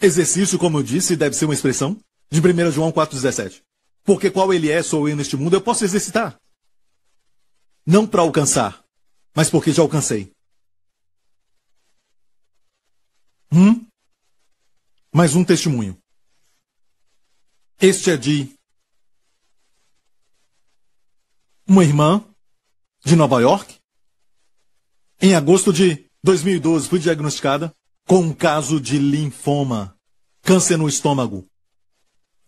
Exercício, como eu disse, deve ser uma expressão de 1 João 4,17. Porque qual ele é, sou eu neste mundo, eu posso exercitar. Não para alcançar, mas porque já alcancei. Hum? Mais um testemunho. Este é de uma irmã de Nova York. Em agosto de 2012, fui diagnosticada com um caso de linfoma, câncer no estômago.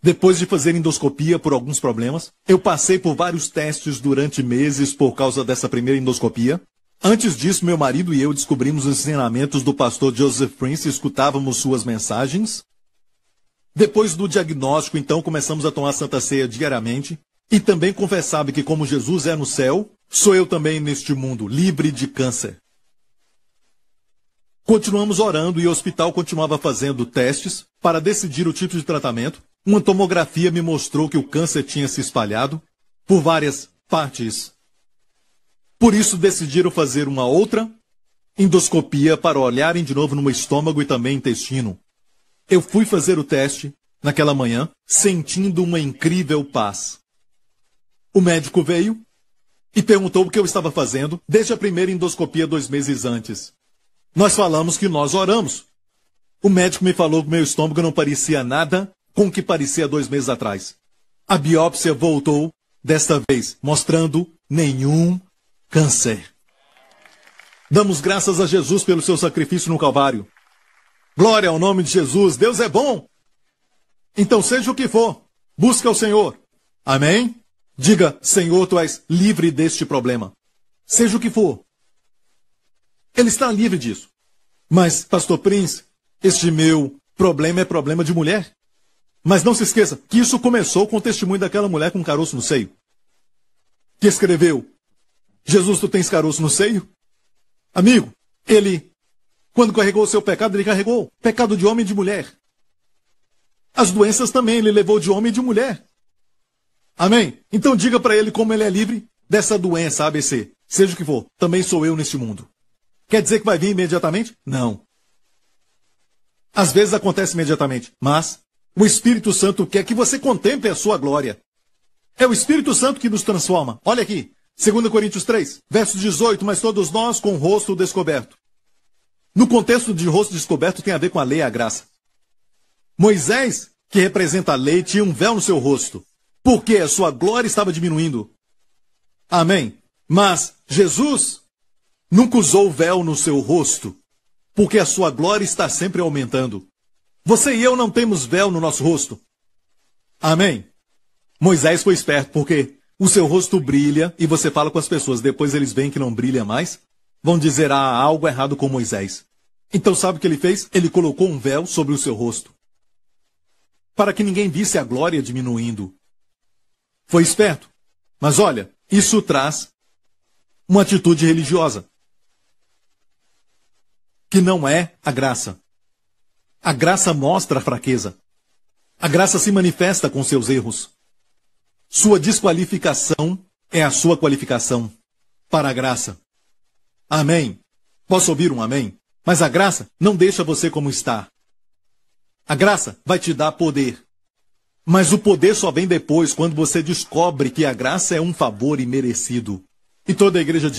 Depois de fazer endoscopia por alguns problemas, eu passei por vários testes durante meses por causa dessa primeira endoscopia. Antes disso, meu marido e eu descobrimos os ensinamentos do pastor Joseph Prince e escutávamos suas mensagens. Depois do diagnóstico, então, começamos a tomar Santa Ceia diariamente e também confessava que, como Jesus é no céu, sou eu também neste mundo, livre de câncer. Continuamos orando e o hospital continuava fazendo testes para decidir o tipo de tratamento. Uma tomografia me mostrou que o câncer tinha se espalhado por várias partes. Por isso decidiram fazer uma outra endoscopia para olharem de novo no estômago e também intestino. Eu fui fazer o teste naquela manhã, sentindo uma incrível paz. O médico veio e perguntou o que eu estava fazendo desde a primeira endoscopia dois meses antes. Nós falamos que nós oramos. O médico me falou que meu estômago não parecia nada com o que parecia dois meses atrás. A biópsia voltou, desta vez mostrando nenhum câncer. Damos graças a Jesus pelo seu sacrifício no Calvário. Glória ao nome de Jesus, Deus é bom. Então, seja o que for, busca o Senhor. Amém? Diga, Senhor, tu és livre deste problema. Seja o que for, ele está livre disso. Mas, pastor Prince, este meu problema é problema de mulher. Mas não se esqueça que isso começou com o testemunho daquela mulher com um caroço no seio. Que escreveu: Jesus, tu tens caroço no seio? Amigo, ele, quando carregou o seu pecado, ele carregou pecado de homem e de mulher. As doenças também ele levou de homem e de mulher. Amém? Então diga para ele como ele é livre dessa doença ABC, seja o que for. Também sou eu neste mundo. Quer dizer que vai vir imediatamente? Não. Às vezes acontece imediatamente, mas o Espírito Santo quer que você contemple a sua glória. É o Espírito Santo que nos transforma. Olha aqui, 2 Coríntios 3, verso 18, mas todos nós com o rosto descoberto. No contexto de rosto descoberto tem a ver com a lei e a graça. Moisés, que representa a lei, tinha um véu no seu rosto, porque a sua glória estava diminuindo. Amém. Mas Jesus, Nunca usou véu no seu rosto, porque a sua glória está sempre aumentando. Você e eu não temos véu no nosso rosto. Amém? Moisés foi esperto, porque o seu rosto brilha e você fala com as pessoas, depois eles veem que não brilha mais, vão dizer, ah, algo errado com Moisés. Então sabe o que ele fez? Ele colocou um véu sobre o seu rosto, para que ninguém visse a glória diminuindo. Foi esperto. Mas olha, isso traz uma atitude religiosa que não é a graça. A graça mostra a fraqueza. A graça se manifesta com seus erros. Sua desqualificação é a sua qualificação para a graça. Amém. Posso ouvir um amém? Mas a graça não deixa você como está. A graça vai te dar poder. Mas o poder só vem depois, quando você descobre que a graça é um favor imerecido. E toda a igreja diz.